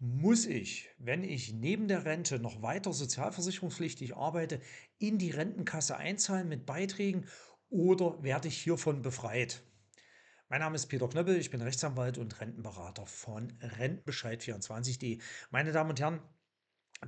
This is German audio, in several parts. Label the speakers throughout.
Speaker 1: muss ich, wenn ich neben der Rente noch weiter sozialversicherungspflichtig arbeite, in die Rentenkasse einzahlen mit Beiträgen oder werde ich hiervon befreit? Mein Name ist Peter Knöppel, ich bin Rechtsanwalt und Rentenberater von Rentenbescheid24.de. Meine Damen und Herren,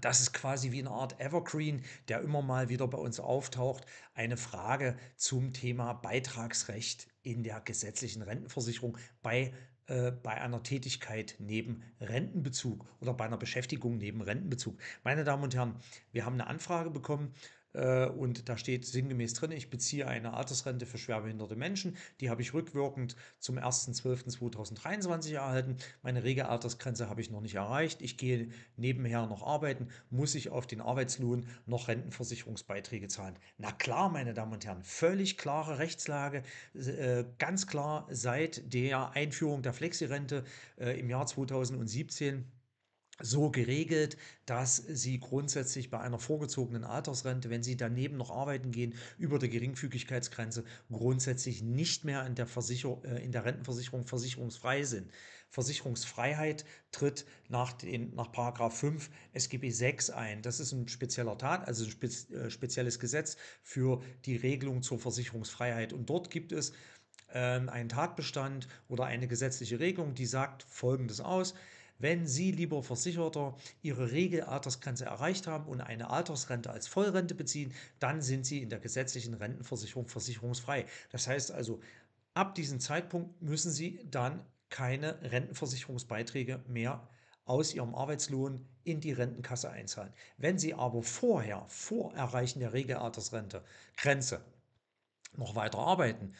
Speaker 1: das ist quasi wie eine Art Evergreen, der immer mal wieder bei uns auftaucht. Eine Frage zum Thema Beitragsrecht in der gesetzlichen Rentenversicherung bei äh, bei einer Tätigkeit neben Rentenbezug oder bei einer Beschäftigung neben Rentenbezug. Meine Damen und Herren, wir haben eine Anfrage bekommen äh, und da steht sinngemäß drin, ich beziehe eine Altersrente für schwerbehinderte Menschen. Die habe ich rückwirkend zum 1.12.2023 erhalten. Meine rege Altersgrenze habe ich noch nicht erreicht. Ich gehe nebenher noch arbeiten. Muss ich auf den Arbeitslohn noch Rentenversicherungsbeiträge zahlen? Na klar, meine Damen und Herren, völlig klare Rechtslage. Äh, ganz klar seit der Einführung der Flexirente äh, im Jahr 2017 so geregelt, dass sie grundsätzlich bei einer vorgezogenen Altersrente, wenn sie daneben noch arbeiten gehen, über der Geringfügigkeitsgrenze grundsätzlich nicht mehr in der, Versicher äh, in der Rentenversicherung versicherungsfrei sind. Versicherungsfreiheit tritt nach, den, nach Paragraph 5 SGB 6 ein. Das ist ein spezieller Tat, also ein äh, spezielles Gesetz für die Regelung zur Versicherungsfreiheit. Und dort gibt es ähm, einen Tatbestand oder eine gesetzliche Regelung, die sagt Folgendes aus. Wenn Sie, lieber Versicherter, Ihre Regelaltersgrenze erreicht haben und eine Altersrente als Vollrente beziehen, dann sind Sie in der gesetzlichen Rentenversicherung versicherungsfrei. Das heißt also, ab diesem Zeitpunkt müssen Sie dann keine Rentenversicherungsbeiträge mehr aus ihrem Arbeitslohn in die Rentenkasse einzahlen. Wenn Sie aber vorher, vor Erreichen der Regelaltersrente, Grenze, noch weiter arbeiten,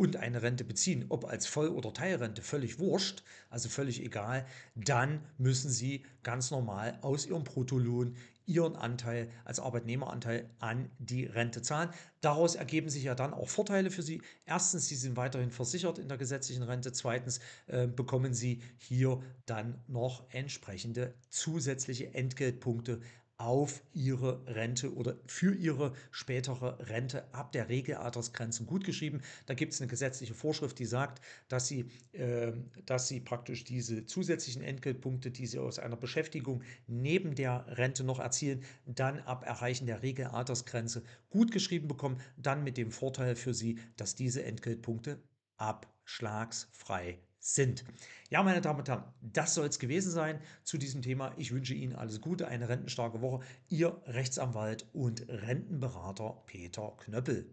Speaker 1: und eine Rente beziehen, ob als Voll- oder Teilrente, völlig wurscht, also völlig egal, dann müssen Sie ganz normal aus Ihrem Bruttolohn Ihren Anteil als Arbeitnehmeranteil an die Rente zahlen. Daraus ergeben sich ja dann auch Vorteile für Sie. Erstens, Sie sind weiterhin versichert in der gesetzlichen Rente. Zweitens, äh, bekommen Sie hier dann noch entsprechende zusätzliche Entgeltpunkte auf ihre Rente oder für ihre spätere Rente ab der Regelaltersgrenze gutgeschrieben. Da gibt es eine gesetzliche Vorschrift, die sagt, dass sie, äh, dass sie praktisch diese zusätzlichen Entgeltpunkte, die sie aus einer Beschäftigung neben der Rente noch erzielen, dann ab Erreichen der Regelaltersgrenze gutgeschrieben bekommen. Dann mit dem Vorteil für sie, dass diese Entgeltpunkte abschlagsfrei sind. Ja, meine Damen und Herren, das soll es gewesen sein zu diesem Thema. Ich wünsche Ihnen alles Gute, eine rentenstarke Woche. Ihr Rechtsanwalt und Rentenberater Peter Knöppel.